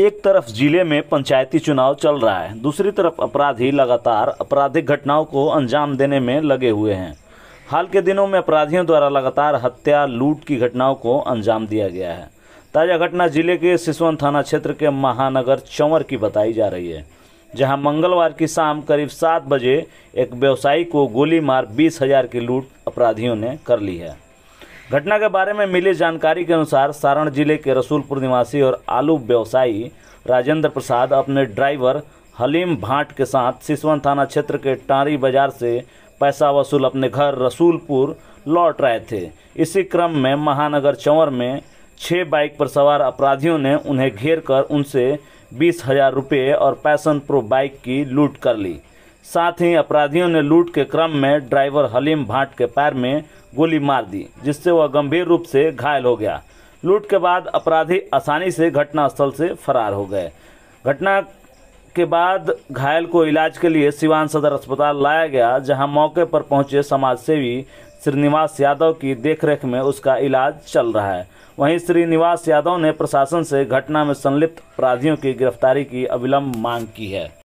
एक तरफ जिले में पंचायती चुनाव चल रहा है दूसरी तरफ अपराधी लगातार आपराधिक घटनाओं को अंजाम देने में लगे हुए हैं हाल के दिनों में अपराधियों द्वारा लगातार हत्या लूट की घटनाओं को अंजाम दिया गया है ताज़ा घटना जिले के सिसवन थाना क्षेत्र के महानगर चंवर की बताई जा रही है जहां मंगलवार की शाम करीब सात बजे एक व्यवसायी को गोली मार बीस हजार की लूट अपराधियों ने कर ली है घटना के बारे में मिली जानकारी के अनुसार सारण जिले के रसूलपुर निवासी और आलू व्यवसायी राजेंद्र प्रसाद अपने ड्राइवर हलीम भाट के साथ सिसवन थाना क्षेत्र के टारी बाजार से पैसा वसूल अपने घर रसूलपुर लौट रहे थे इसी क्रम में महानगर चंवर में छः बाइक पर सवार अपराधियों ने उन्हें घेर कर उनसे बीस हजार रुपये और पैसन प्रो बाइक की लूट कर ली साथ ही अपराधियों ने लूट के क्रम में ड्राइवर हलीम भाट के पैर में गोली मार दी जिससे वह गंभीर रूप से घायल हो गया लूट के बाद अपराधी आसानी से घटनास्थल से फरार हो गए घटना के बाद घायल को इलाज के लिए सिवान सदर अस्पताल लाया गया जहां मौके पर पहुंचे समाजसेवी श्रीनिवास यादव की देखरेख में उसका इलाज चल रहा है वहीं श्रीनिवास यादव ने प्रशासन से घटना में संलिप्त अपराधियों की गिरफ्तारी की अविलंब मांग की है